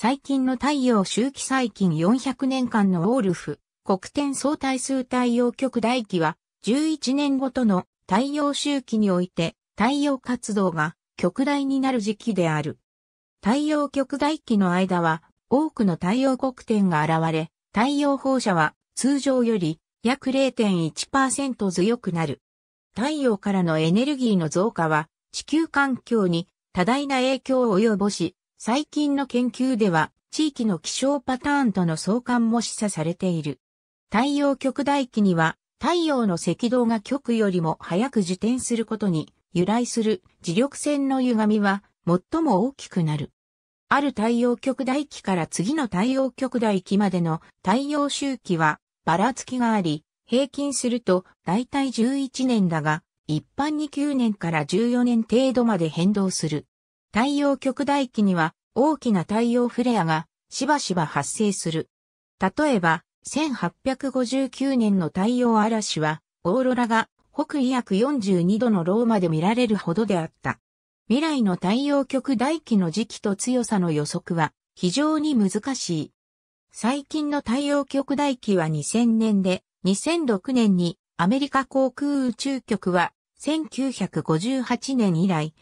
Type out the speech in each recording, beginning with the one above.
最近の太陽周期最近400年間のオールフ、黒点相対数太陽極大期は、11年ごとの太陽周期において、太陽活動が極大になる時期である。太陽極大期の間は、多くの太陽黒点が現れ、太陽放射は通常より約0.1%強くなる。太陽からのエネルギーの増加は地球環境に多大な影響を及ぼし、最近の研究では、地域の気象パターンとの相関も示唆されている。太陽極大期には、太陽の赤道が極よりも早く自転することに由来する磁力線の歪みは最も大きくなる。ある太陽極大期から次の太陽極大期までの太陽周期はばらつきがあり、平均すると大体11年だが、一般に9年から14年程度まで変動する。太陽極大期には大きな太陽フレアがしばしば発生する。例えば、1859年の太陽嵐は、オーロラが北緯約42度のローマで見られるほどであった。未来の太陽極大期の時期と強さの予測は非常に難しい。最近の太陽極大期は2000年で、2006年にアメリカ航空宇宙局は1958年以来、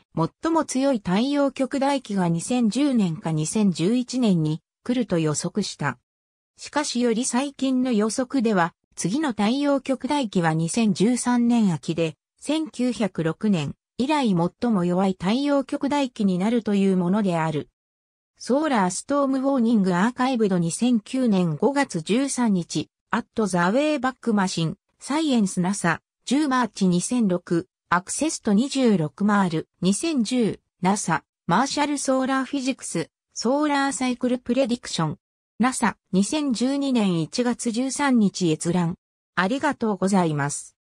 最も強い太陽極大期が2010年か2011年に来ると予測した。しかしより最近の予測では、次の太陽極大期は2013年秋で、1906年以来最も弱い太陽極大期になるというものである。ソーラーストームウォーニングアーカイブド2009年5月13日、アットザウェイバックマシン、サイエンス NASA 10マーチ2006、アクセスト26マール、2010、NASA、マーシャルソーラーフィジクス、ソーラーサイクルプレディクション。NASA、2012年1月13日閲覧。ありがとうございます。